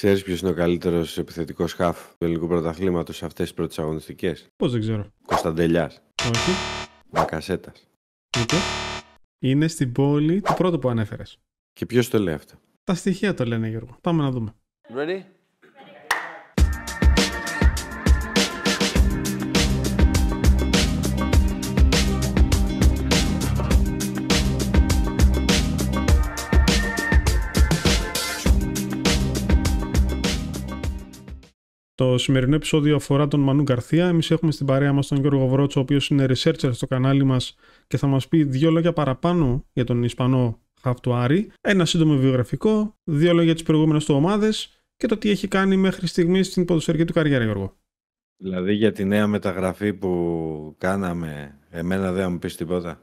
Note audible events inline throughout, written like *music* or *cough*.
Ξέρεις ποιος είναι ο καλύτερος επιθετικός χάφ του ελληνικού πρωταθλήματος σε αυτές τις πρώτες αγωνιστικές. Πώς δεν ξέρω. Κωνσταντελιάς. Όχι. Μπακασέτας. Ούτε. Είναι στην πόλη το πρώτο που ανέφερες. Και ποιος το λέει αυτό. Τα στοιχεία το λένε, Γιώργο. Πάμε να δούμε. Ready? Το σημερινό επεισόδιο αφορά τον Μανού Καρθία. Εμείς έχουμε στην παρέα μας τον Γιώργο Βρότσο, ο οποίος είναι researcher στο κανάλι μας και θα μας πει δύο λόγια παραπάνω για τον Ισπανό Άρη. Ένα σύντομο βιογραφικό, δύο λόγια τις προηγούμενες του ομάδες και το τι έχει κάνει μέχρι στιγμής στην ποδοσφαιρική του καριέρα, Γιώργο. Δηλαδή για τη νέα μεταγραφή που κάναμε, εμένα δεν μου πεις τίποτα.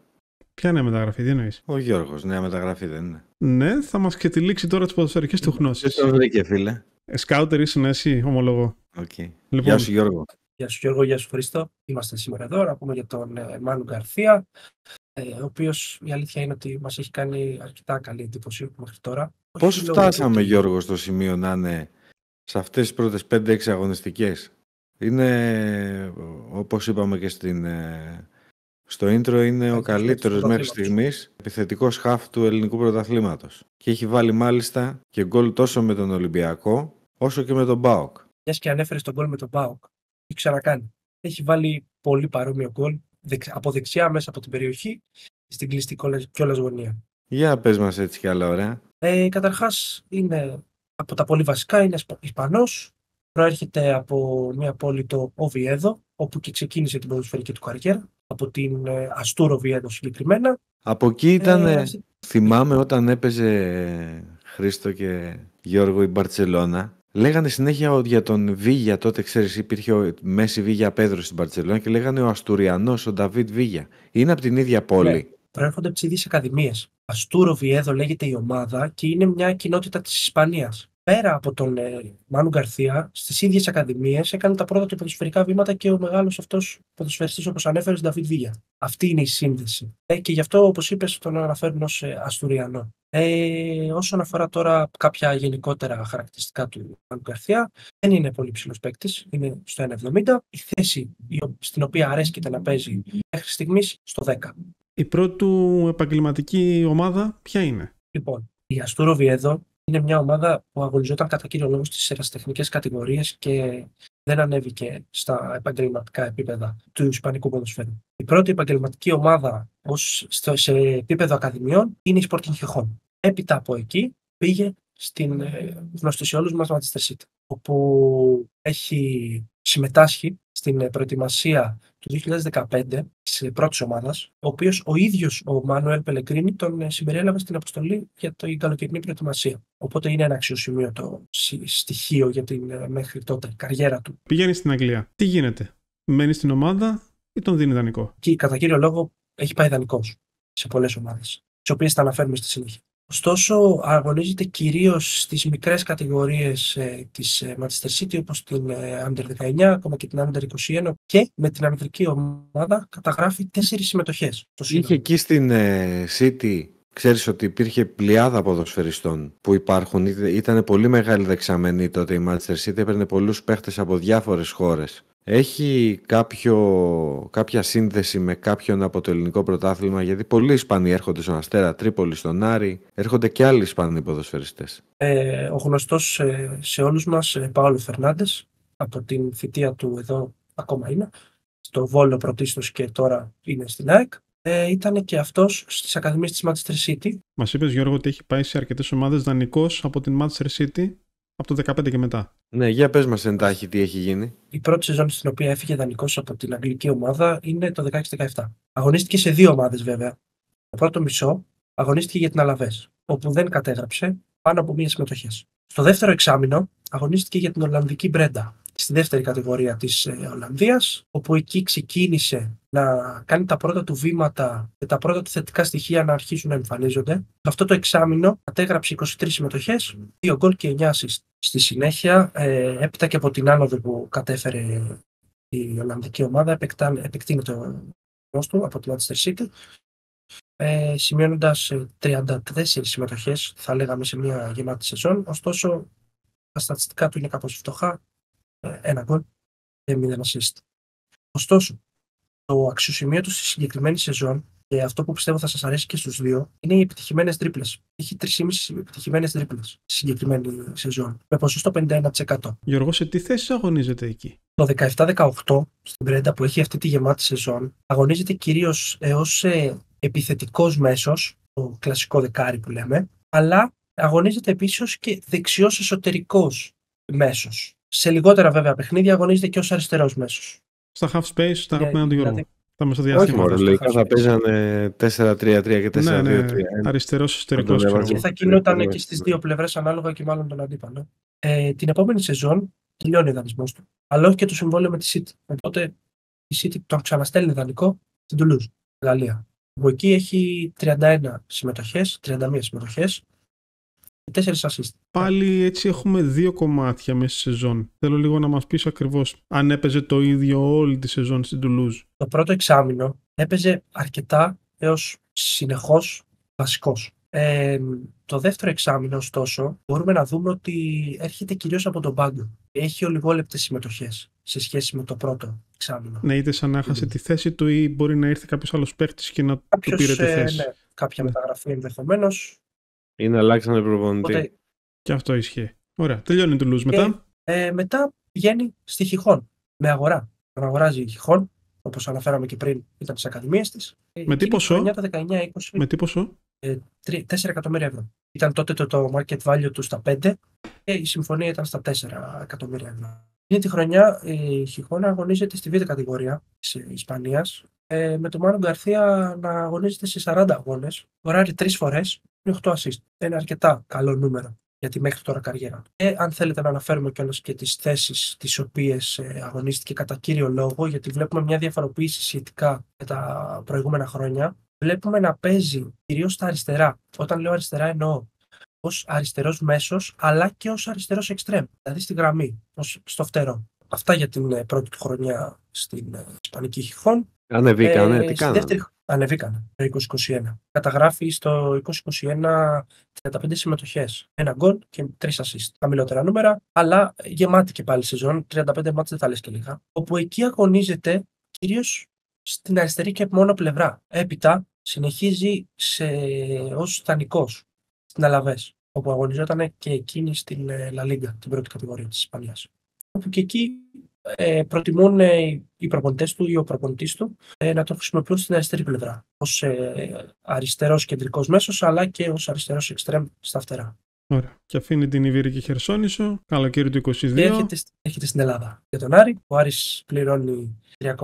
Ποια νέα μεταγραφή, τι εννοείς. Ο Γιώργος, νέα μεταγραφή δεν είναι. Ναι, θα μας και τη λήξη τώρα της ποδοσφαιρικής του γνώση. φίλε. Ε, ναι, εσύ, ομολογώ. Okay. Λοιπόν, γεια σου Γιώργο. Γεια σου Γιώργο, γεια σου Χρήστο. Είμαστε σήμερα εδώ να πούμε για τον ε, Μάνου Γκαρθία, ε, ο οποίος η αλήθεια είναι ότι μας έχει κάνει αρκετά καλή εντύπωση μέχρι τώρα. Πώς φτάσαμε Γιώργο στο σημείο να είναι σε αυτές τις πρώτες 5-6 αγωνιστικές. Είναι, όπως είπαμε και στην, ε, στο intro, είναι ο καλύτερος μέχρι στιγμής επιθετικός χαφ του ελληνικού πρωταθλήματος. Και έχει βάλει μάλιστα και γκολ τόσο με τον Ολυμπιακό, όσο και με τον Μπάοκ μιας και ανέφερες τον γκολ με τον Μπάουκ, τι ξανακάνει. Έχει βάλει πολύ παρόμοιο γκολ από δεξιά μέσα από την περιοχή στην κλειστή κιόλας γωνία. Για πες μας έτσι κι άλλα, ωραία. Ε, Καταρχάς, είναι από τα πολύ βασικά, είναι Ισπανός. Προέρχεται από μια πόλη το Οβιέδο, όπου και ξεκίνησε την ποδοσφαιρική του καριέρα. Από την ε, Αστούρο Βιέδο συγκεκριμένα. Από εκεί ήταν. Ε, θυμάμαι όταν έπαιζε Χρήστο και Γιώργο η Μπαρτσελόνα. Λέγανε συνέχεια για τον Βίγια, τότε ξέρεις, υπήρχε ο Μέση Βίγια Πέδρο στην Παρσελόνα και λέγανε ο Αστουριανός, ο Νταβίτ Βίγια. Είναι από την ίδια πόλη. Ναι. Προέρχονται από τις ίδιες ακαδημίες. Αστούρο Βιέδο λέγεται η ομάδα και είναι μια κοινότητα της Ισπανίας πέρα από τον ε, Μάνου Γκαρθία, στις ίδιες ακαδημίες έκανε τα πρώτα του ποδοσφαιρικά βήματα και ο μεγάλος αυτός ποδοσφαιριστής, όπως ανέφερε, Νταβίτ Βίγια. Αυτή είναι η σύνδεση. Ε, και γι' αυτό, όπως είπες, τον αναφέρουν ως ε, Αστουριανό. Ε, όσον αφορά τώρα κάποια γενικότερα χαρακτηριστικά του Μάνου Γκαρθία, δεν είναι πολύ ψηλός παίκτης, είναι στο 1,70. Η θέση στην οποία αρέσκεται να παίζει μέχρι στιγμής στο 10. Η πρώτη επαγγελματική ομάδα ποια είναι. Λοιπόν, η Αστούρο Βιέδο είναι μια ομάδα που αγωνιζόταν κατά κύριο λόγο στις ερασιτεχνικές κατηγορίες και δεν ανέβηκε στα επαγγελματικά επίπεδα του Ισπανικού ποδοσφαίρου. Η πρώτη επαγγελματική ομάδα ως σε επίπεδο ακαδημιών είναι η Sporting Gijon. Έπειτα από εκεί πήγε στην ε, γνωστή σε όλους μας Manchester City, όπου έχει συμμετάσχει στην ε, προετοιμασία του 2015 τη πρώτης ομάδας, ο οποίος ο ίδιος ο Μάνουελ Πελεγκρίνη τον ε, συμπεριέλαβε στην αποστολή για την καλοκαιρινή προετοιμασία. Οπότε είναι ένα αξιοσημείωτο στοιχείο για την ε, μέχρι τότε καριέρα του. Πηγαίνει στην Αγγλία. Τι γίνεται, μένει στην ομάδα ή τον δίνει δανεικό. Και κατά κύριο λόγο έχει πάει ιδανικό σε πολλές ομάδες, τις οποίες θα αναφέρουμε στη συνέχεια. Ωστόσο, αγωνίζεται κυρίως στις μικρές κατηγορίες ε, της ε, Manchester City, όπως την ε, Under 19, ακόμα και την Under 21 και με την Αμερική ομάδα καταγράφει τέσσερις συμμετοχές. Είχε εκεί στην ε, City, ξέρεις ότι υπήρχε πλειάδα ποδοσφαιριστών που υπάρχουν. Ήταν πολύ μεγάλη δεξαμενή τότε η Manchester City, έπαιρνε πολλούς παίχτες από διάφορες χώρες. Έχει κάποιο, κάποια σύνδεση με κάποιον από το ελληνικό πρωτάθλημα, γιατί πολλοί Ισπανοί έρχονται στον Αστέρα Τρίπολη, στον Άρη, έρχονται και άλλοι Ισπανοί ποδοσφαιριστές. Ε, ο γνωστός ε, σε όλους μας, ε, Παόλο Φερνάντες, από την θητεία του εδώ ακόμα είναι, στο Βόλο πρωτίστως και τώρα είναι στην ΑΕΚ. Ε, ήταν και αυτός στις ακαδημίες της Manchester City. Μας είπες, Γιώργο, ότι έχει πάει σε αρκετές ομάδες δανεικός από την Manchester City από το 2015 και μετά. Ναι, για πες μας εντάχει τι έχει γίνει. Η πρώτη σεζόν στην οποία έφυγε Δανικός από την αγγλική ομάδα είναι το 2016-2017. Αγωνίστηκε σε δύο ομάδες βέβαια. Το πρώτο μισό αγωνίστηκε για την Αλαβές, όπου δεν κατέγραψε πάνω από μία συμμετοχή. Στο δεύτερο εξάμεινο αγωνίστηκε για την Ολλανδική Μπρέντα, στη δεύτερη κατηγορία της ε, Ολλανδίας, όπου εκεί ξεκίνησε να κάνει τα πρώτα του βήματα και τα πρώτα του θετικά στοιχεία να αρχίσουν να εμφανίζονται. Με αυτό το εξάμεινο κατέγραψε 23 συμμετοχές, 2 γκολ και 9 assist. Στη συνέχεια, ε, έπειτα και από την άνοδο που κατέφερε η Ολλανδική ομάδα, ο το του από τη Manchester City, ε, σημειώνοντας 34 ε, συμμετοχές, θα λέγαμε, σε μια γεμάτη σεζόν. Ωστόσο, τα στατιστικά του είναι κάπως φτωχά ένα γκολ και ένα assist. Ωστόσο, το αξιοσημείο του στη συγκεκριμένη σεζόν και αυτό που πιστεύω θα σας αρέσει και στους δύο είναι οι επιτυχημένες τρίπλες. Έχει 3,5 επιτυχημένες τρίπλες στη συγκεκριμένη σεζόν, με ποσοστό 51%. Γιώργος, σε τι θέση αγωνίζεται εκεί. Το 17-18, στην Πρέντα που έχει αυτή τη γεμάτη σεζόν, αγωνίζεται κυρίως έως επιθετικός μέσος, το κλασικό δεκάρι που λέμε, αλλά αγωνίζεται επίσης και δεξιός εσωτερικός μέσος σε λιγότερα βέβαια παιχνίδια αγωνίζεται και ως αριστερός μέσος. Στα half space, στα αγαπημένα του Γιώργου. Τα Όχι θα παίζανε 4-3-3 και 4-2-3. Ναι, ναι. Ε. Αριστερός εσωτερικό. Και θα κινούταν ε, και στις ναι. δύο πλευρές ανάλογα και μάλλον τον αντίπαλο. Ε, την επόμενη σεζόν τελειώνει ο δανεισμός του. Αλλά όχι και το συμβόλαιο με τη City. Οπότε η City τον ξαναστέλνει δανεικό στην Τουλούζ, Γαλλία. Που εκεί έχει 31 συμμετοχέ, 31 συμμετοχές. Τέσσερις assist. Πάλι έτσι έχουμε δύο κομμάτια μέσα στη σεζόν. Θέλω λίγο να μας πεις ακριβώς αν έπαιζε το ίδιο όλη τη σεζόν στην Τουλούζ. Το πρώτο εξάμεινο έπαιζε αρκετά έως συνεχώς βασικός. Ε, το δεύτερο εξάμεινο, ωστόσο, μπορούμε να δούμε ότι έρχεται κυρίως από τον πάγκο. Έχει ολιγόλεπτες συμμετοχές σε σχέση με το πρώτο εξάμεινο. Ναι, είτε σαν να έχασε τη θέση του ή μπορεί να ήρθε κάποιος άλλος παίχτη και να Κάποιος, του πήρε τη ε, θέση. Ε, ναι, κάποια ναι. μεταγραφή ενδεχομένως. Είναι να αλλάξανε προπονητή. Οπότε... Και αυτό ισχύει. Ωραία. Τελειώνει το Λουζ ε, μετά. Ε, μετά πηγαίνει στη Χιχόν με αγορά. Τον αγοράζει η Χιχόν, όπως αναφέραμε και πριν, ήταν ε, τι ακαδημίες της. Με τι ποσό? με τι ποσό? 4 εκατομμύρια ευρώ. Ήταν τότε το, market value του στα 5 και η συμφωνία ήταν στα 4 εκατομμύρια ευρώ. Είναι τη χρονιά η Χιχόν αγωνίζεται στη β' κατηγορία της Ισπανίας, ε, με τον Μάνο Γκαρθία να αγωνίζεται σε 40 αγώνε. Κοράρει τρεις φορές 8 assist. Είναι αρκετά καλό νούμερο για τη μέχρι τώρα καριέρα Και ε, αν θέλετε να αναφέρουμε κιόλας και τις θέσεις τις οποίες ε, αγωνίστηκε κατά κύριο λόγο, γιατί βλέπουμε μια διαφοροποίηση σχετικά με τα προηγούμενα χρόνια. Βλέπουμε να παίζει κυρίως στα αριστερά. Όταν λέω αριστερά, εννοώ ως αριστερός μέσος, αλλά και ως αριστερός εξτρέμ. Δηλαδή στη γραμμή, ως στο φτερό. Αυτά για την ε, πρώτη του χρονιά στην Ισπανική Χιχών. Ανεβήκανε, ε, ανεβήκαν το 2021. Καταγράφει στο 2021 35 συμμετοχές. Ένα γκολ και τρεις assist. Χαμηλότερα νούμερα, αλλά γεμάτη και πάλι σεζόν. 35 μάτσε δεν θα λες και λίγα. Όπου εκεί αγωνίζεται κυρίως στην αριστερή και μόνο πλευρά. Έπειτα συνεχίζει σε... ως δανεικό στην Αλαβές, όπου αγωνιζόταν και εκείνη στην Λα ε, την πρώτη κατηγορία της Ισπανίας. Όπου και εκεί ε, προτιμούν ε, οι προπονητές του ή ο προπονητής του ε, να το χρησιμοποιούν στην αριστερή πλευρά. Ως ε, αριστερός κεντρικός μέσος, αλλά και ως αριστερός εξτρέμ στα φτερά. Ωραία. Και αφήνει την και Χερσόνησο, καλοκαίρι του 2022. Έχετε έρχεται, στην Ελλάδα. Για τον Άρη, ο Άρης πληρώνει 3,2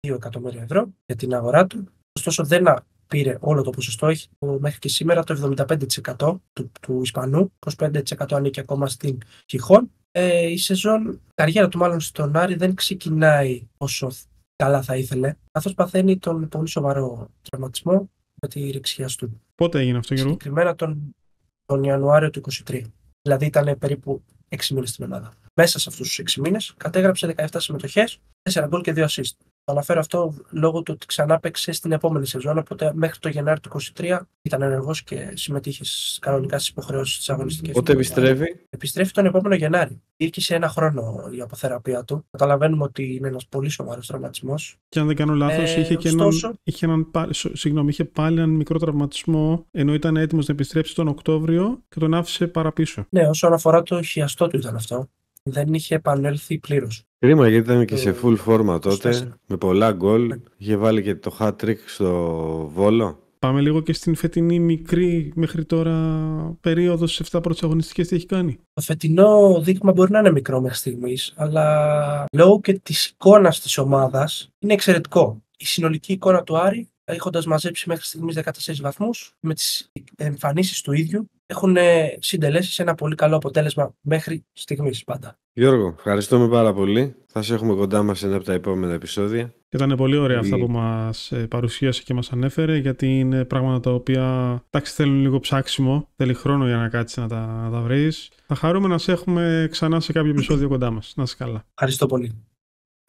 εκατομμύρια ευρώ για την αγορά του. Ωστόσο, δεν πήρε όλο το ποσοστό, έχει μέχρι και σήμερα το 75% του, του Ισπανού, 25% ανήκει ακόμα στην Χιχόν ε, η σεζόν, η καριέρα του μάλλον στον Άρη δεν ξεκινάει όσο καλά θα ήθελε, καθώς παθαίνει τον πολύ σοβαρό τραυματισμό με τη ρηξιά του. Πότε έγινε αυτό, Γιώργο? Συγκεκριμένα τον, τον Ιανουάριο του 2023. Δηλαδή ήταν περίπου 6 μήνες στην Ελλάδα. Μέσα σε αυτούς τους 6 μήνες κατέγραψε 17 συμμετοχέ, 4 γκολ και 2 assist αναφέρω αυτό λόγω του ότι ξανά παίξε στην επόμενη σεζόν. Οπότε μέχρι το Γενάρη του 2023 ήταν ενεργός και συμμετείχε κανονικά στις υποχρεώσεις της αγωνιστικής. Πότε επιστρέφει. Επιστρέφει τον επόμενο Γενάρη. Ήρκησε ένα χρόνο η αποθεραπεία του. Καταλαβαίνουμε ότι είναι ένας πολύ σοβαρός τραυματισμός. Και αν δεν κάνω λάθος, ε, είχε και ωστόσο... έναν, είχε, έναν, είχε πάλι έναν μικρό τραυματισμό ενώ ήταν έτοιμος να επιστρέψει τον Οκτώβριο και τον άφησε παραπίσω. Ναι, όσον αφορά το χιαστό του ήταν αυτό δεν είχε επανέλθει πλήρως. Κρίμα γιατί ήταν και σε full φόρμα τότε, με πολλά γκολ. Ναι. Είχε βάλει και το hat trick στο Βόλο. Πάμε λίγο και στην φετινή μικρή μέχρι τώρα περίοδος Σε 7 πρώτε τι έχει κάνει. Το φετινό δείγμα μπορεί να είναι μικρό μέχρι στιγμής, αλλά λόγω και της εικόνας της ομάδας είναι εξαιρετικό. Η συνολική εικόνα του Άρη έχοντας μαζέψει μέχρι στιγμής 14 βαθμούς, με τις εμφανίσεις του ίδιου έχουν ε, συντελέσει σε ένα πολύ καλό αποτέλεσμα μέχρι στιγμής πάντα. Γιώργο, ευχαριστούμε πάρα πολύ. Θα σε έχουμε κοντά μας ένα από τα επόμενα επεισόδια. Ήταν πολύ ωραία αυτά που μας ε, παρουσίασε και μας ανέφερε, γιατί είναι πράγματα τα οποία εντάξει, θέλουν λίγο ψάξιμο. Θέλει χρόνο για να κάτσεις να τα, να τα βρεις. Θα χαρούμε να σε έχουμε ξανά σε κάποιο επεισόδιο κοντά μας. Να είσαι καλά. Ευχαριστώ πολύ.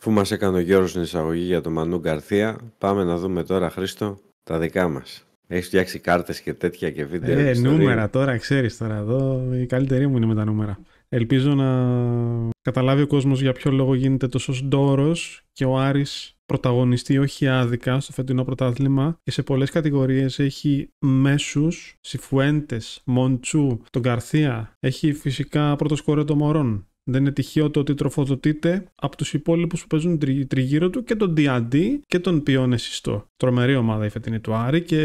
Αφού μας έκανε ο Γιώργος την εισαγωγή για τον Μανού Γκαρθία, πάμε να δούμε τώρα, Χρήστο, τα δικά μας. Έχεις φτιάξει κάρτες και τέτοια και βίντεο. Ε, νούμερα τώρα, ξέρεις τώρα εδώ. Η καλύτερη μου είναι με τα νούμερα. Ελπίζω να καταλάβει ο κόσμος για ποιο λόγο γίνεται τόσος ντόρος και ο Άρης πρωταγωνιστεί όχι άδικα στο φετινό πρωτάθλημα και σε πολλές κατηγορίες έχει μέσους, Σιφουέντες, Μοντσού, τον Καρθία. Έχει φυσικά πρώτο σκορέ των Μωρών. Δεν είναι τυχαίο το ότι τροφοδοτείται από τους υπόλοιπους που παίζουν τρι, τριγύρω του και τον D&D και τον Πιόνε Ιστό. Τρομερή ομάδα η φετινή του Άρη και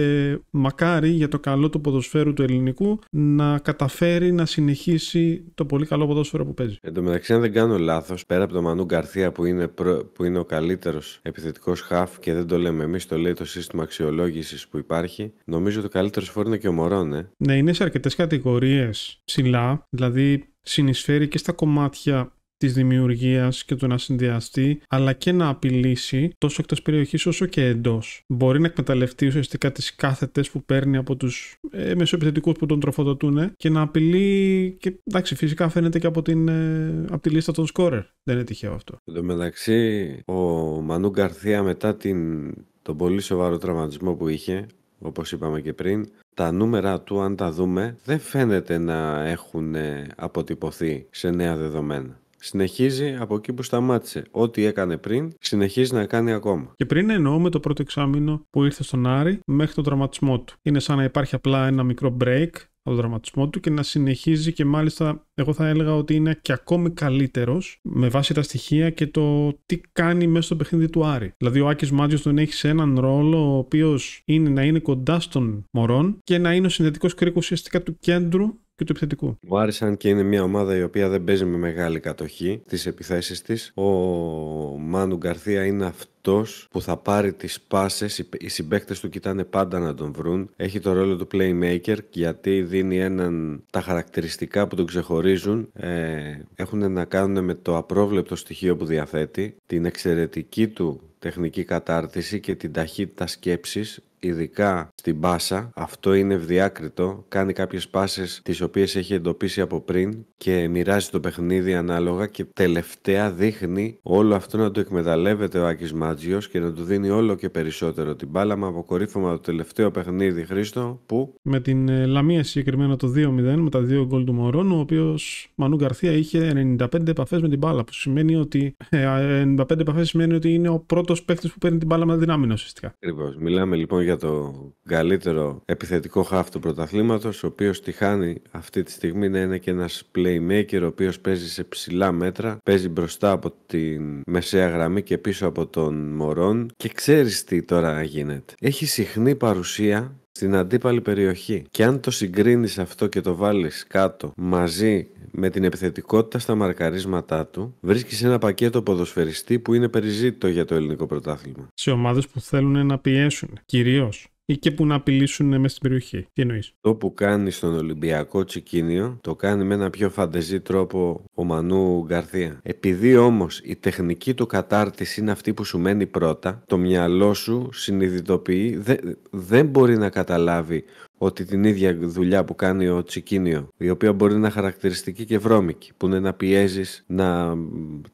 μακάρι για το καλό του ποδοσφαίρου του ελληνικού να καταφέρει να συνεχίσει το πολύ καλό ποδόσφαιρο που παίζει. Εν τω μεταξύ, αν δεν κάνω λάθος, πέρα από τον Μανού Γκαρθία που είναι, που είναι ο καλύτερος επιθετικός χαφ και δεν το λέμε εμείς, το λέει το σύστημα αξιολόγησης που υπάρχει, νομίζω το καλύτερο φόρο είναι και ο Μωρόν, ε. Ναι, είναι σε αρκετές κατηγορίες ψηλά, δηλαδή συνεισφέρει και στα κομμάτια της δημιουργίας και του να συνδυαστεί, αλλά και να απειλήσει τόσο εκτός περιοχής όσο και εντός. Μπορεί να εκμεταλλευτεί ουσιαστικά τις κάθετες που παίρνει από τους ε, μεσοεπιθετικούς που τον τροφοδοτούν ε, και να απειλεί και εντάξει φυσικά φαίνεται και από, την, ε, τη λίστα των σκόρερ. Δεν είναι τυχαίο αυτό. Εν τω μεταξύ ο Μανού Γκαρθία μετά την, τον πολύ σοβαρό τραυματισμό που είχε όπως είπαμε και πριν, τα νούμερα του, αν τα δούμε, δεν φαίνεται να έχουν ε, αποτυπωθεί σε νέα δεδομένα. Συνεχίζει από εκεί που σταμάτησε. Ό,τι έκανε πριν, συνεχίζει να κάνει ακόμα. Και πριν εννοούμε το πρώτο εξάμεινο που ήρθε στον Άρη μέχρι τον τραυματισμό του. Είναι σαν να υπάρχει απλά ένα μικρό break από τον δραματισμό του και να συνεχίζει και μάλιστα εγώ θα έλεγα ότι είναι και ακόμη καλύτερος με βάση τα στοιχεία και το τι κάνει μέσα στο παιχνίδι του Άρη. Δηλαδή ο Άκης Μάτζιος τον έχει σε έναν ρόλο ο οποίος είναι να είναι κοντά στον Μωρόν και να είναι ο συνδετικός κρίκος ουσιαστικά του κέντρου και του επιθετικού. Ο Άρισαν και είναι μια ομάδα η οποία δεν παίζει με μεγάλη κατοχή τις επιθέσεις της. Ο Μάνου Γκαρθία είναι αυτός που θα πάρει τις πάσες, οι συμπαίκτες του κοιτάνε πάντα να τον βρουν. Έχει το ρόλο του playmaker γιατί δίνει έναν τα χαρακτηριστικά που τον ξεχωρίζουν ε, έχουν να κάνουν με το απρόβλεπτο στοιχείο που διαθέτει, την εξαιρετική του τεχνική κατάρτιση και την ταχύτητα σκέψης ειδικά στην πάσα. Αυτό είναι ευδιάκριτο. Κάνει κάποιες πάσες τις οποίες έχει εντοπίσει από πριν και μοιράζει το παιχνίδι ανάλογα και τελευταία δείχνει όλο αυτό να το εκμεταλλεύεται ο Άκης Μάτζιος και να του δίνει όλο και περισσότερο την μπάλα με αποκορύφωμα το τελευταίο παιχνίδι Χρήστο που. Με την ε, Λαμία συγκεκριμένα το 2-0 με τα δύο γκολ του Μωρόν, ο οποίος Μανού Γκαρθία είχε 95 επαφές με την μπάλα που σημαίνει ότι. 95 ε, επαφές σημαίνει ότι είναι ο πρώτος παίχτη που παίρνει την μπάλα με δυνάμει ουσιαστικά. Ακριβώς. Μιλάμε λοιπόν για το καλύτερο επιθετικό χάφ του πρωταθλήματος ο οποίος τη αυτή τη στιγμή να είναι και ένας playmaker ο οποίος παίζει σε ψηλά μέτρα παίζει μπροστά από τη μεσαία γραμμή και πίσω από τον Μωρόν και ξέρεις τι τώρα γίνεται. Έχει συχνή παρουσία στην αντίπαλη περιοχή. Και αν το συγκρίνεις αυτό και το βάλεις κάτω μαζί με την επιθετικότητα στα μαρκαρίσματά του, βρίσκεις ένα πακέτο ποδοσφαιριστή που είναι περιζήτητο για το ελληνικό πρωτάθλημα. Σε ομάδες που θέλουν να πιέσουν, Κυρίως ή και που να απειλήσουν μέσα στην περιοχή. Τι Το που κάνει στον Ολυμπιακό Τσικίνιο το κάνει με ένα πιο φαντεζή τρόπο ο Μανού Γκαρθία. Επειδή όμως η τεχνική του κατάρτιση είναι αυτή που σου μένει πρώτα, το μυαλό σου συνειδητοποιεί, δεν μπορεί να καταλάβει ότι την ίδια δουλειά που κάνει ο Τσικίνιο, η οποία μπορεί να είναι χαρακτηριστική και βρώμικη, που είναι να πιέζεις, να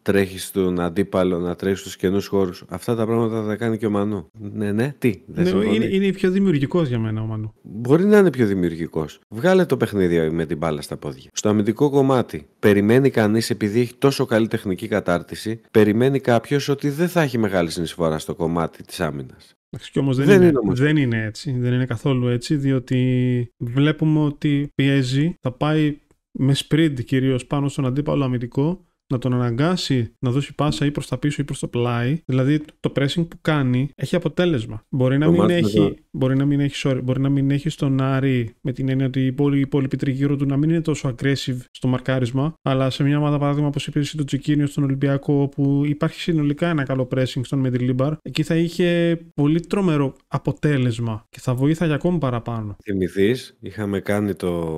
τρέχεις στον αντίπαλο, να τρέχεις στους καινού χώρους. Αυτά τα πράγματα θα τα κάνει και ο Μανού. Ναι, ναι, τι. Δεν ναι, είναι, είναι πιο δημιουργικός για μένα ο Μανού. Μπορεί να είναι πιο δημιουργικός. Βγάλε το παιχνίδι με την μπάλα στα πόδια. Στο αμυντικό κομμάτι, περιμένει κανείς, επειδή έχει τόσο καλή τεχνική κατάρτιση, περιμένει κάποιος ότι δεν θα έχει μεγάλη συνεισφορά στο κομμάτι της άμυνας. Εντάξει, όμως δεν, δεν είναι, δεν είναι έτσι. Δεν είναι καθόλου έτσι, διότι βλέπουμε ότι πιέζει, θα πάει με σπριντ κυρίως πάνω στον αντίπαλο αμυντικό να τον αναγκάσει να δώσει πάσα ή προς τα πίσω ή προς το πλάι. Δηλαδή το pressing που κάνει έχει αποτέλεσμα. Μπορεί να, μην έχει, μπορεί να μην έχει, sorry, μπορεί να μην έχει στον Άρη με την έννοια ότι οι υπόλοιποι τριγύρω του να μην είναι τόσο aggressive στο μαρκάρισμα, αλλά σε μια ομάδα παράδειγμα όπως είπε το Τζικίνιο στον Ολυμπιακό, όπου υπάρχει συνολικά ένα καλό pressing στον Μεντιλίμπαρ, εκεί θα είχε πολύ τρομερό αποτέλεσμα και θα βοήθαγε ακόμη παραπάνω. Θυμηθείς, είχαμε κάνει το...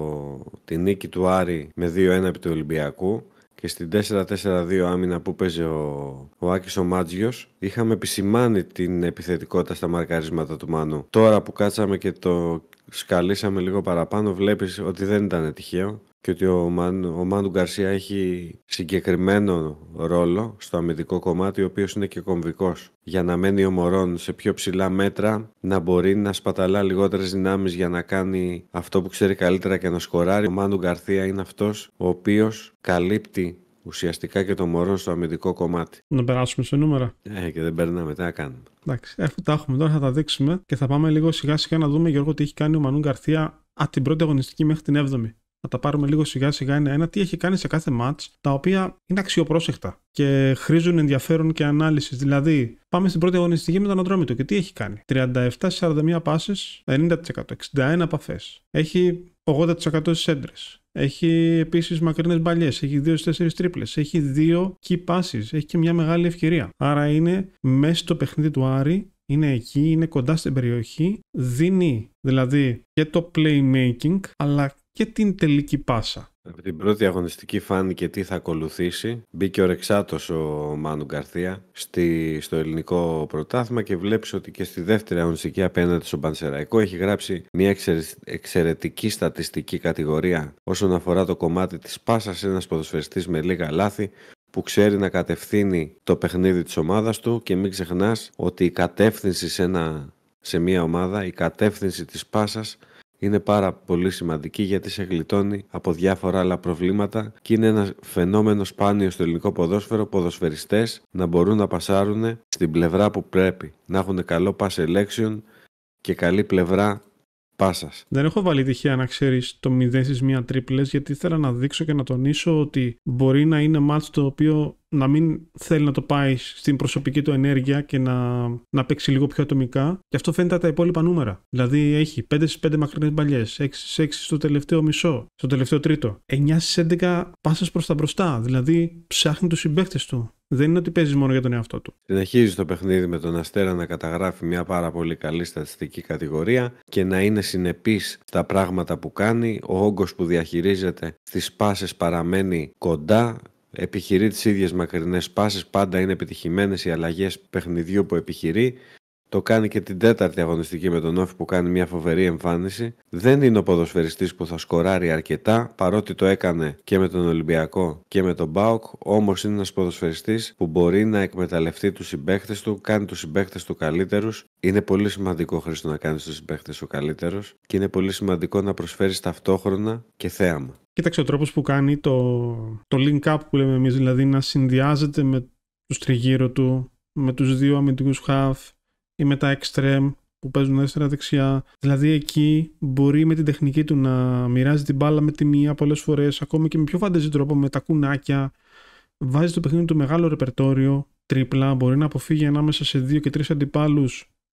τη νίκη του Άρη με 2-1 επί του Ολυμπιακού και στην 4-4-2 άμυνα που παίζει ο, ο Άκης ο Μάτζιος είχαμε επισημάνει την επιθετικότητα στα μαρκαρίσματα του Μάνου. Τώρα που κάτσαμε και το σκαλίσαμε λίγο παραπάνω βλέπεις ότι δεν ήταν τυχαίο και ότι ο, Μάνου ο Μάντου Γκαρσία έχει συγκεκριμένο ρόλο στο αμυντικό κομμάτι, ο οποίος είναι και κομβικός. Για να μένει ο Μωρόν σε πιο ψηλά μέτρα, να μπορεί να σπαταλά λιγότερες δυνάμεις για να κάνει αυτό που ξέρει καλύτερα και να σκοράρει. Ο Μάντου Γκαρσία είναι αυτός ο οποίος καλύπτει ουσιαστικά και το Μωρόν στο αμυντικό κομμάτι. Να περάσουμε σε νούμερα. Ε, και δεν περνάμε, τι να κάνουμε. Εντάξει, ε, αφού τα έχουμε τώρα θα τα δείξουμε και θα πάμε λίγο σιγά σιγά να δούμε Γιώργο τι έχει κάνει ο Μανού Γκαρθία από την πρώτη αγωνιστική μέχρι την 7η να τα πάρουμε λίγο σιγά σιγά ένα-ένα, τι έχει κάνει σε κάθε match, τα οποία είναι αξιοπρόσεχτα και χρήζουν ενδιαφέρον και ανάλυσης. Δηλαδή, πάμε στην πρώτη αγωνιστική με τον του και τι έχει κάνει. 37-41 πάσει, 90%, 61 επαφέ. Έχει 80% στις έντρες. Έχει επίσης μακρινές μπαλιές. Έχει 2-4 τρίπλες. Έχει 2 key passes. Έχει και μια μεγάλη ευκαιρία. Άρα είναι μέσα στο παιχνίδι του Άρη. Είναι εκεί, είναι κοντά στην περιοχή. Δίνει δηλαδή και το playmaking, αλλά και την τελική πάσα. Από την πρώτη αγωνιστική φάνηκε τι θα ακολουθήσει. Μπήκε ο Ρεξάτος ο Μάνου Γκαρθία στη, στο ελληνικό πρωτάθλημα και βλέπεις ότι και στη δεύτερη αγωνιστική απέναντι στον Πανσεραϊκό έχει γράψει μια εξαιρετική στατιστική κατηγορία όσον αφορά το κομμάτι της πάσας, ένας ποδοσφαιριστής με λίγα λάθη που ξέρει να κατευθύνει το παιχνίδι της ομάδας του και μην ξεχνάς ότι η κατεύθυνση σε, μια ομάδα, η κατεύθυνση της πάσας είναι πάρα πολύ σημαντική γιατί σε γλιτώνει από διάφορα άλλα προβλήματα και είναι ένα φαινόμενο σπάνιο στο ελληνικό ποδόσφαιρο ποδοσφαιριστές να μπορούν να πασάρουν στην πλευρά που πρέπει, να έχουν καλό pass selection και καλή πλευρά πάσας. Δεν έχω βάλει τυχαία να ξέρεις το 0 στι 1 τρίπλες, γιατί ήθελα να δείξω και να τονίσω ότι μπορεί να είναι μάτσο το οποίο να μην θέλει να το πάει στην προσωπική του ενέργεια και να, να παίξει λίγο πιο ατομικά. Και αυτό φαίνεται τα υπόλοιπα νούμερα. Δηλαδή έχει 5 στι 5 μακρινές μπαλιές, 6 στι 6 στο τελευταίο μισό, στο τελευταίο τρίτο, 9 στι 11 πάσας προς τα μπροστά. Δηλαδή ψάχνει τους συμπαίκτες του δεν είναι ότι παίζεις μόνο για τον εαυτό του. Συνεχίζεις το παιχνίδι με τον Αστέρα να καταγράφει μια πάρα πολύ καλή στατιστική κατηγορία και να είναι συνεπής στα πράγματα που κάνει. Ο όγκος που διαχειρίζεται στις πάσες παραμένει κοντά. Επιχειρεί τις ίδιες μακρινές πάσες. Πάντα είναι επιτυχημένες οι αλλαγές παιχνιδιού που επιχειρεί. Το κάνει και την τέταρτη αγωνιστική με τον Όφη που κάνει μια φοβερή εμφάνιση. Δεν είναι ο ποδοσφαιριστής που θα σκοράρει αρκετά, παρότι το έκανε και με τον Ολυμπιακό και με τον Μπάουκ. Όμως είναι ένας ποδοσφαιριστής που μπορεί να εκμεταλλευτεί τους συμπαίχτες του, κάνει τους συμπαίχτες του καλύτερους. Είναι πολύ σημαντικό, Χρήστο, να κάνεις τους συμπαίχτες του καλύτερους και είναι πολύ σημαντικό να προσφέρεις ταυτόχρονα και θέαμα. Κοίταξε ο τρόπος που κάνει το, το link up που λέμε εμείς, δηλαδή να συνδυάζεται με τους τριγύρω του, με τους δύο αμυντικούς half ή με τα extreme που παίζουν αριστερά-δεξιά. Δηλαδή εκεί μπορεί με την τεχνική του να μοιράζει την μπάλα με τη μία πολλές φορές, ακόμη και με πιο φανταζή τρόπο, με τα κουνάκια. Βάζει το παιχνίδι του μεγάλο ρεπερτόριο, τρίπλα, μπορεί να αποφύγει ανάμεσα σε δύο και τρεις αντιπάλους.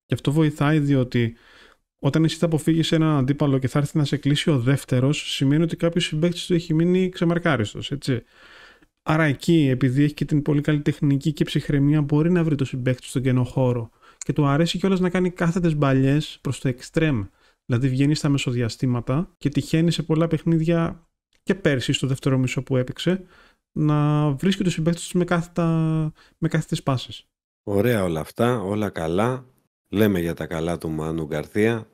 Και αυτό βοηθάει διότι όταν εσύ θα αποφύγεις έναν αντίπαλο και θα έρθει να σε κλείσει ο δεύτερος, σημαίνει ότι κάποιος συμπέκτη του έχει μείνει ξεμαρκάριστος. Έτσι. Άρα εκεί, επειδή έχει και την πολύ καλή τεχνική και ψυχραιμία, μπορεί να βρει το συμπέκτη στον κενό χώρο και του αρέσει κιόλας να κάνει κάθετες μπαλιές προς το extreme. Δηλαδή βγαίνει στα μεσοδιαστήματα και τυχαίνει σε πολλά παιχνίδια και πέρσι στο δεύτερο μισό που έπαιξε να βρίσκει τους συμπαίκτες τους με, κάθετε πάσει. Ωραία όλα αυτά, όλα καλά. Λέμε για τα καλά του Μάνου Γκαρθία.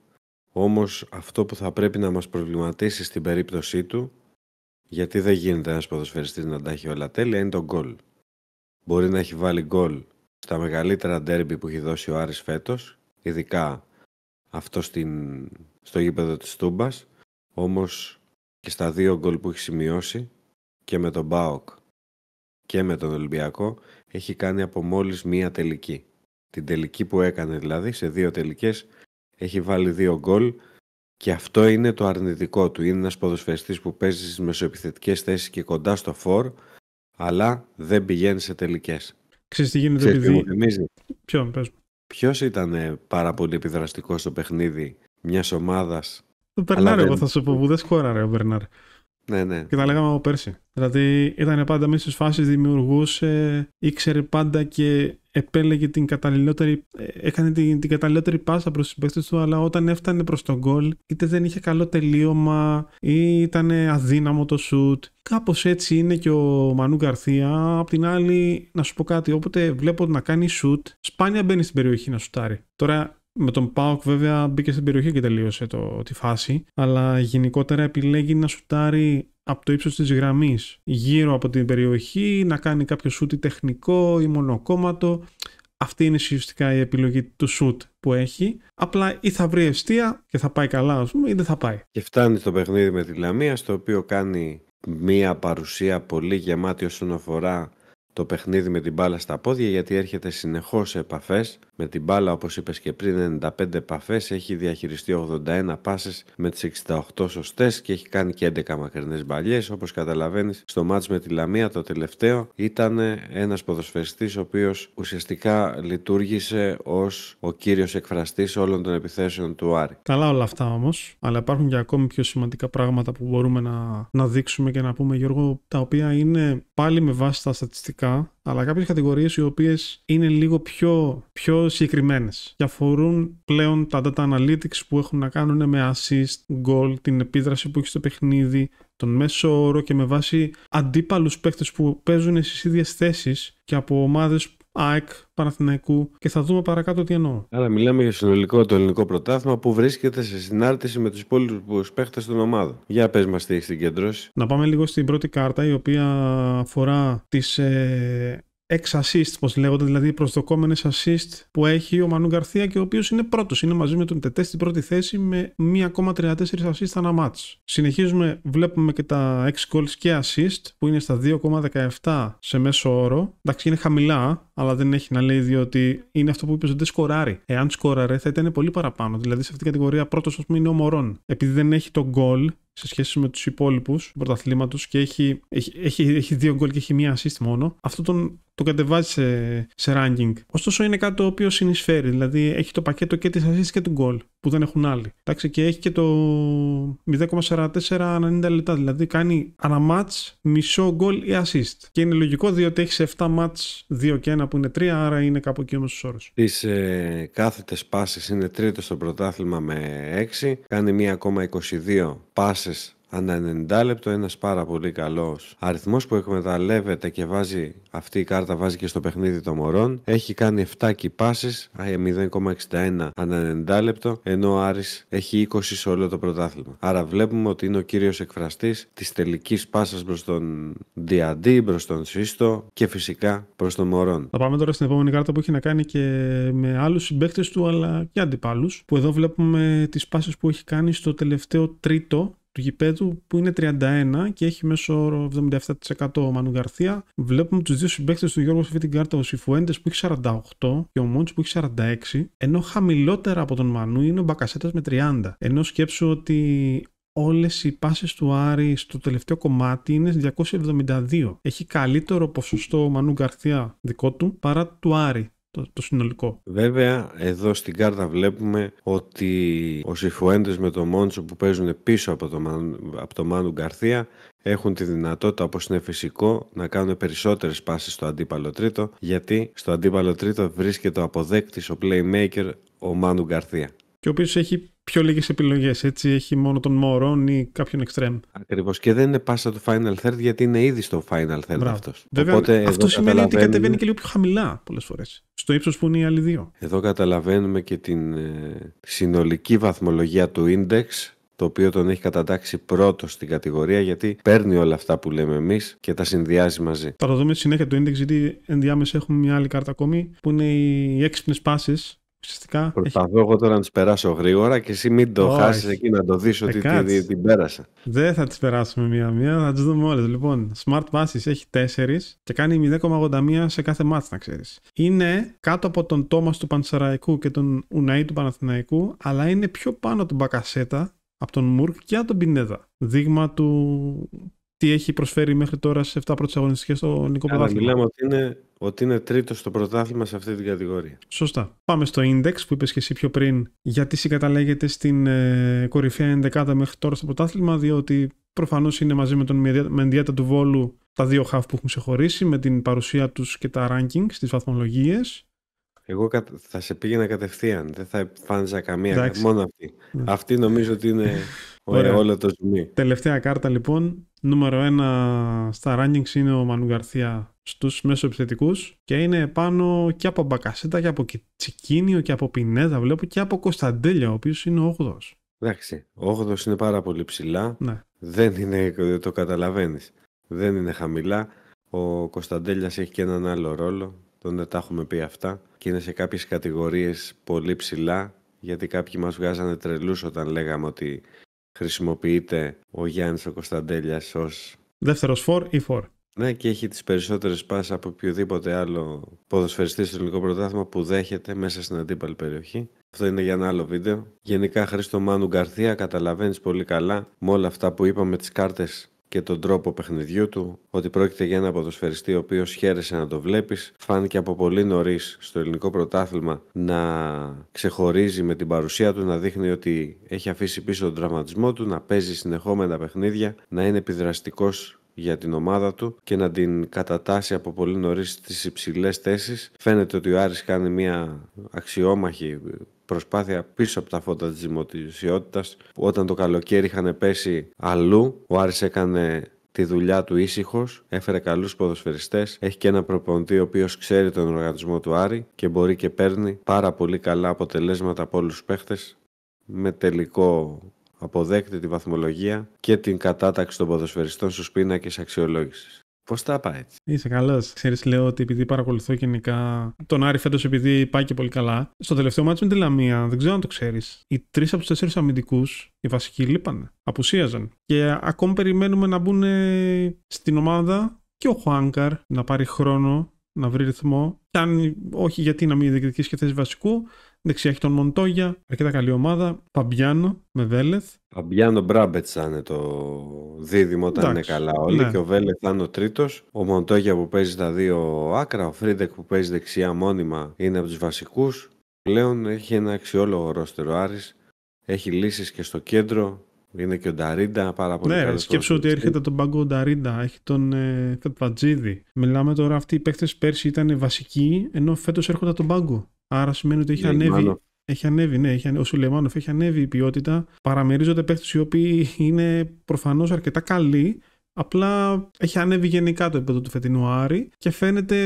Όμως αυτό που θα πρέπει να μας προβληματίσει στην περίπτωσή του, γιατί δεν γίνεται ένας ποδοσφαιριστής να τα έχει όλα τέλεια, είναι το γκολ. Μπορεί να έχει βάλει γκολ στα μεγαλύτερα ντέρμπι που έχει δώσει ο Άρης φέτος, ειδικά αυτό στην, στο γήπεδο της Τούμπας, όμως και στα δύο γκολ που έχει σημειώσει και με τον Μπάοκ και με τον Ολυμπιακό έχει κάνει από μόλις μία τελική. Την τελική που έκανε δηλαδή σε δύο τελικές έχει βάλει δύο γκολ και αυτό είναι το αρνητικό του. Είναι ένας ποδοσφαιριστής που παίζει στις μεσοεπιθετικές θέσεις και κοντά στο φορ αλλά δεν πηγαίνει σε τελικές. Ξέρεις τι γίνεται Ξέρεις επειδή... Θυμίζει. Ποιον, πες. Ποιος ήταν πάρα πολύ επιδραστικός στο παιχνίδι μιας ομάδας... Το Μπερνάρ, εγώ θα σου πω που δεν σκόραρε ο Μπερνάρ. Ναι, ναι. Και τα λέγαμε από πέρσι. Δηλαδή ήταν πάντα μέσα στις φάσεις, δημιουργούσε, ήξερε πάντα και επέλεγε την καταλληλότερη, ε, έκανε την, την καταλληλότερη πάσα προς τους παίκτες του, αλλά όταν έφτανε προς τον γκολ, είτε δεν είχε καλό τελείωμα, ή ήταν αδύναμο το σουτ. Κάπως έτσι είναι και ο Μανού Γκαρθία. Απ' την άλλη, να σου πω κάτι, όποτε βλέπω να κάνει σουτ, σπάνια μπαίνει στην περιοχή να σουτάρει. Τώρα με τον Πάοκ βέβαια μπήκε στην περιοχή και τελείωσε το, τη φάση, αλλά γενικότερα επιλέγει να σουτάρει από το ύψος της γραμμής γύρω από την περιοχή, να κάνει κάποιο σουτ ή τεχνικό ή μονοκόμματο. Αυτή είναι ουσιαστικά επιλογή του σουτ που έχει. Απλά ή θα βρει ευστία και θα πάει καλά, ας πούμε, ή δεν θα πάει. Και φτάνει στο παιχνίδι με τη Λαμία, στο οποίο κάνει μία παρουσία πολύ γεμάτη όσον αφορά το παιχνίδι με την μπάλα στα πόδια γιατί έρχεται συνεχώς σε επαφές με την μπάλα όπως είπες και πριν 95 επαφές έχει διαχειριστεί 81 πάσες με τις 68 σωστές και έχει κάνει και 11 μακρινές μπαλιές όπως καταλαβαίνεις στο μάτς με τη Λαμία το τελευταίο ήταν ένας ποδοσφαιριστής ο οποίος ουσιαστικά λειτουργήσε ως ο κύριος εκφραστής όλων των επιθέσεων του Άρη. Καλά όλα αυτά όμως αλλά υπάρχουν και ακόμη πιο σημαντικά πράγματα που μπορούμε να, να δείξουμε και να πούμε Γιώργο τα οποία είναι πάλι με βάση τα στατιστικά αλλά κάποιες κατηγορίες οι οποίες είναι λίγο πιο, πιο συγκεκριμένες και αφορούν πλέον τα data analytics που έχουν να κάνουν με assist, goal, την επίδραση που έχει στο παιχνίδι, τον μέσο όρο και με βάση αντίπαλους παίχτε που παίζουν στις ίδιες θέσεις και από ομάδες ΑΕΚ, Παναθηναϊκού και θα δούμε παρακάτω τι εννοώ. Άρα, μιλάμε για συνολικό το ελληνικό πρωτάθλημα που βρίσκεται σε συνάρτηση με τους υπόλοιπους παίχτες των ομάδων. Για πες μας, τι έχεις συγκεντρώσει. Να πάμε λίγο στην πρώτη κάρτα, η οποία αφορά τις ε, 6 assist, όπω λέγονται, δηλαδή οι προσδοκόμενες assist που έχει ο Μανού Γκαρθία και ο οποίος είναι πρώτος. Είναι μαζί με τον Τετέ στην πρώτη θέση με 1,34 assist ανά μάτ. Συνεχίζουμε, βλέπουμε και τα 6 goals και assist που είναι στα 2,17 σε μέσο όρο. Εντάξει, είναι χαμηλά, αλλά δεν έχει να λέει διότι είναι αυτό που είπες ότι δεν σκοράρει. Εάν σκόραρε θα ήταν πολύ παραπάνω. Δηλαδή σε αυτήν την κατηγορία πρώτος, ας πούμε, είναι ο Μωρόν. Επειδή δεν έχει το goal, σε σχέση με τους υπόλοιπους πρωταθλήματος και έχει, έχει, έχει, δύο γκολ και έχει μία assist μόνο. Αυτό τον, τον κατεβάζει σε, σε ranking. Ωστόσο, είναι κάτι το οποίο συνεισφέρει. Δηλαδή, έχει το πακέτο και της assist και του γκολ που δεν έχουν άλλοι. Εντάξει, και έχει και το 0,44-90 λεπτά. Δηλαδή κάνει ένα match μισό γκολ ή assist. Και είναι λογικό διότι έχεις 7 match 2 και 1 που είναι 3, άρα είναι κάπου εκεί όμω στους όρος. Τις ε, κάθετες πάσεις είναι τρίτο στο πρωτάθλημα με 6. Κάνει 1,22 ακόμα ανά 90 λεπτό ένας πάρα πολύ καλός αριθμός που εκμεταλλεύεται και βάζει αυτή η κάρτα βάζει και στο παιχνίδι των μωρών έχει κάνει 7 κυπάσεις 0,61 ε, ανά 90 λεπτό ενώ ο Άρης έχει 20 σε όλο το πρωτάθλημα άρα βλέπουμε ότι είναι ο κύριος εκφραστής της τελικής πάσας προς τον Διαντή, προς τον Σύστο και φυσικά προς τον Μωρόν. Θα πάμε τώρα στην επόμενη κάρτα που έχει να κάνει και με άλλους συμπαίκτες του αλλά και αντιπάλους που εδώ βλέπουμε τις πάσες που έχει κάνει στο τελευταίο τρίτο του γηπέδου που είναι 31 και έχει μέσο όρο 77% ο Μανου Γκαρθία. Βλέπουμε τους δύο συμπαίκτες του Γιώργου σε αυτή την κάρτα, ο Σιφουέντες που έχει 48 και ο Μόντ που έχει 46, ενώ χαμηλότερα από τον Μανού είναι ο Μπακασέτας με 30. Ενώ σκέψω ότι όλες οι πάσες του Άρη στο τελευταίο κομμάτι είναι 272. Έχει καλύτερο ποσοστό ο Μανού Γκαρθία δικό του παρά του Άρη το, συνολικό. Βέβαια, εδώ στην κάρτα βλέπουμε ότι ο Σιφουέντε με το Μόντσο που παίζουν πίσω από το, από το Μάνου Γκαρθία έχουν τη δυνατότητα, όπως είναι φυσικό, να κάνουν περισσότερες πάσει στο αντίπαλο τρίτο, γιατί στο αντίπαλο τρίτο βρίσκεται ο αποδέκτης, ο playmaker, ο Μάνου Γκαρθία. Και ο οποίος έχει πιο λίγες επιλογές. Έτσι έχει μόνο τον Μωρόν ή κάποιον Extreme. Ακριβώς. Και δεν είναι πάσα του Final Third γιατί είναι ήδη στο Final Third αυτό. Αυτό σημαίνει ότι κατεβαίνει και λίγο πιο χαμηλά πολλές φορές. Στο ύψος που είναι οι άλλοι δύο. Εδώ καταλαβαίνουμε και την ε, συνολική βαθμολογία του index το οποίο τον έχει κατατάξει πρώτος στην κατηγορία γιατί παίρνει όλα αυτά που λέμε εμείς και τα συνδυάζει μαζί. Θα το δούμε στη συνέχεια του index γιατί ενδιάμεσα έχουμε μια άλλη κάρτα ακόμη που είναι οι έξυπνες πάσει Ουσιαστικά. Προσπαθώ εγώ τώρα να τις περάσω γρήγορα και εσύ μην το oh, χάσεις εκεί να το δεις ότι ε, την, την πέρασα. Δεν θα τις περάσουμε μία-μία, θα τις δούμε όλες. Λοιπόν, smart passes έχει 4 και κάνει 0,81 σε κάθε μάθη να ξέρεις. Είναι κάτω από τον Τόμας του Πανσεραϊκού και τον Ουναή του Παναθηναϊκού, αλλά είναι πιο πάνω από τον Μπακασέτα, από τον Μουρκ και από τον Πινέδα. Δείγμα του τι έχει προσφέρει μέχρι τώρα σε 7 πρώτες αγωνιστικές στο Νίκο ότι είναι τρίτος στο πρωτάθλημα σε αυτή την κατηγορία. Σωστά. Πάμε στο index που είπες και εσύ πιο πριν. Γιατί συγκαταλέγεται στην ε, κορυφαία ενδεκάδα μέχρι τώρα στο πρωτάθλημα, διότι προφανώς είναι μαζί με τον Μενδιάτα του Βόλου τα δύο χαφ που έχουν ξεχωρίσει με την παρουσία τους και τα ranking στις βαθμολογίες. Εγώ θα σε πήγαινα κατευθείαν. Δεν θα εμφάνιζα καμία. Εντάξει. Μόνο αυτή. Ναι. Αυτή νομίζω ότι είναι *laughs* ωραία, όλο το ζουμί. Τελευταία κάρτα λοιπόν. Νούμερο 1 στα rankings είναι ο Μανου Γκαρθία στους μεσοεπιθετικούς και είναι πάνω και από Μπακασέτα και από Τσικίνιο και από Πινέδα βλέπω και από Κωνσταντέλια ο οποίος είναι ο 8ος. Εντάξει, ο 8 είναι πάρα πολύ ψηλά, ναι. δεν είναι, το καταλαβαίνεις. δεν είναι χαμηλά. Ο Κωνσταντέλιας έχει και έναν άλλο ρόλο, τον τα έχουμε πει αυτά και είναι σε κάποιες κατηγορίες πολύ ψηλά γιατί κάποιοι μας βγάζανε τρελούς όταν λέγαμε ότι χρησιμοποιείται ο Γιάννης ο Κωνσταντέλιας ως δεύτερος φορ ή φορ. Ναι, και έχει τις περισσότερες πάσει από οποιοδήποτε άλλο ποδοσφαιριστή στο ελληνικό πρωτάθλημα που δέχεται μέσα στην αντίπαλη περιοχή. Αυτό είναι για ένα άλλο βίντεο. Γενικά, Χρήστο Μάνου Γκαρθία, καταλαβαίνεις πολύ καλά με όλα αυτά που είπαμε, τις κάρτες και τον τρόπο παιχνιδιού του, ότι πρόκειται για ένα ποδοσφαιριστή ο οποίος χαίρεσε να το βλέπεις. Φάνηκε από πολύ νωρίς στο ελληνικό πρωτάθλημα να ξεχωρίζει με την παρουσία του, να δείχνει ότι έχει αφήσει πίσω τον τραυματισμό του, να παίζει συνεχόμενα παιχνίδια, να είναι επιδραστικός για την ομάδα του και να την κατατάσει από πολύ νωρίς στις υψηλές θέσεις. Φαίνεται ότι ο Άρης κάνει μια αξιόμαχη προσπάθεια πίσω από τα φώτα της δημοτισιότητας όταν το καλοκαίρι είχαν πέσει αλλού ο Άρης έκανε τη δουλειά του ήσυχος, έφερε καλούς ποδοσφαιριστές, έχει και ένα προπονητή ο οποίος ξέρει τον οργανισμό του Άρη και μπορεί και παίρνει πάρα πολύ καλά αποτελέσματα από όλους τους παίχτες με τελικό αποδέχεται τη βαθμολογία και την κατάταξη των ποδοσφαιριστών στους πίνακες αξιολόγησης. Πώς τα πάει έτσι. Είσαι καλός. Ξέρεις, λέω ότι επειδή παρακολουθώ γενικά τον Άρη φέτος, επειδή πάει και πολύ καλά. Στο τελευταίο μάτσο με τη Λαμία, δεν ξέρω αν το ξέρεις. Οι τρεις από τους τέσσερις αμυντικούς, οι βασικοί, λείπανε. Απουσίαζαν. Και ακόμη περιμένουμε να μπουν στην ομάδα και ο Χουάνκαρ να πάρει χρόνο να βρει ρυθμό. Και αν όχι, γιατί να μην διεκδικήσει και θέση βασικού. Δεξιά έχει τον Μοντόγια, αρκετά καλή ομάδα. Παμπιάνο με Βέλεθ. Παμπιάνο Μπράμπετ θα είναι το δίδυμο όταν είναι καλά όλοι. Και ο Βέλεθ θα είναι ο τρίτος. Ο Μοντόγια που παίζει τα δύο άκρα. Ο Φρίντεκ που παίζει δεξιά μόνιμα είναι από τους βασικούς. Πλέον έχει ένα αξιόλογο ρόστερο Έχει λύσεις και στο κέντρο. Είναι και ο Νταρίντα πάρα πολύ Ναι, σκέψω ότι έρχεται τον μπάγκο Νταρίντα, έχει τον ε, Μιλάμε τώρα, αυτοί οι παίχτε πέρσι ήταν βασικοί, ενώ φέτος έρχονται τον μπάγκο. Άρα σημαίνει ότι έχει ναι, ανέβει. Έχει ανέβει, ναι. Έχει, ο Σουλεμάνοφ έχει ανέβει η ποιότητα. Παραμερίζονται παίχτε οι οποίοι είναι προφανώς αρκετά καλοί, Απλά έχει ανέβει γενικά το επίπεδο του φετινού Άρη και φαίνεται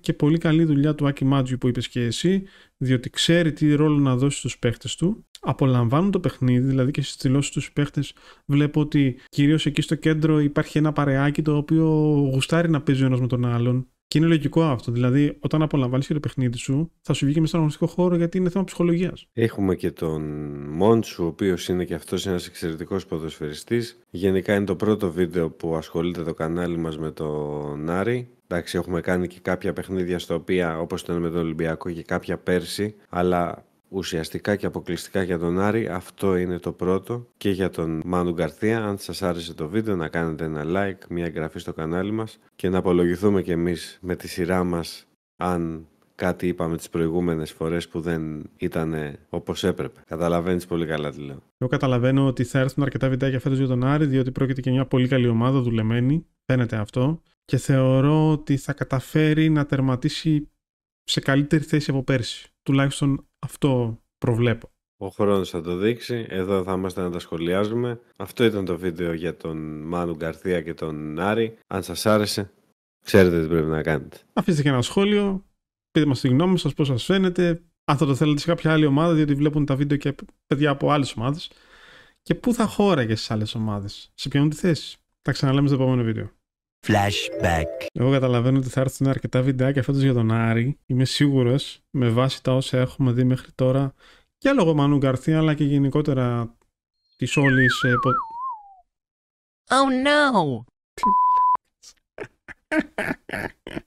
και πολύ καλή δουλειά του Άκη Μάτζου που είπες και εσύ, διότι ξέρει τι ρόλο να δώσει στους παίχτες του. Απολαμβάνουν το παιχνίδι, δηλαδή και στις δηλώσεις τους παίχτες βλέπω ότι κυρίως εκεί στο κέντρο υπάρχει ένα παρεάκι το οποίο γουστάρει να παίζει ο ένας με τον άλλον και είναι λογικό αυτό. Δηλαδή, όταν απολαμβάνεις και το παιχνίδι σου, θα σου βγει και μέσα στον αγωνιστικό χώρο γιατί είναι θέμα ψυχολογίας. Έχουμε και τον Μόντσου, ο οποίος είναι και αυτός ένας εξαιρετικός ποδοσφαιριστής. Γενικά είναι το πρώτο βίντεο που ασχολείται το κανάλι μας με τον Άρη. Εντάξει, έχουμε κάνει και κάποια παιχνίδια στα οποία, όπως ήταν με τον Ολυμπιακό και κάποια πέρσι, αλλά ουσιαστικά και αποκλειστικά για τον Άρη. Αυτό είναι το πρώτο και για τον Μάνου Γκαρθία. Αν σας άρεσε το βίντεο να κάνετε ένα like, μια εγγραφή στο κανάλι μας και να απολογηθούμε και εμείς με τη σειρά μας αν κάτι είπαμε τις προηγούμενες φορές που δεν ήταν όπως έπρεπε. Καταλαβαίνεις πολύ καλά τι λέω. Εγώ καταλαβαίνω ότι θα έρθουν αρκετά για φέτος για τον Άρη διότι πρόκειται και μια πολύ καλή ομάδα δουλεμένη, φαίνεται αυτό και θεωρώ ότι θα καταφέρει να τερματίσει σε καλύτερη θέση από πέρσι. Τουλάχιστον αυτό προβλέπω. Ο χρόνος θα το δείξει. Εδώ θα είμαστε να τα σχολιάζουμε. Αυτό ήταν το βίντεο για τον Μάνου Γκαρθία και τον Άρη. Αν σας άρεσε, ξέρετε τι πρέπει να κάνετε. Αφήστε και ένα σχόλιο. Πείτε μας τη γνώμη σας, πώς σας φαίνεται. Αν θα το θέλετε σε κάποια άλλη ομάδα, διότι βλέπουν τα βίντεο και παιδιά από άλλες ομάδες. Και πού θα χώραγε στις άλλες ομάδες. Σε ποιον τη θέση. Τα ξαναλέμε στο επόμενο βίντεο. Flashback. Εγώ καταλαβαίνω ότι θα έρθουν αρκετά βιντεάκια φέτος για τον Άρη. Είμαι σίγουρος με βάση τα όσα έχουμε δει μέχρι τώρα και λόγω Μανού Γκαρθία αλλά και γενικότερα της όλης. Ε, oh no! *laughs*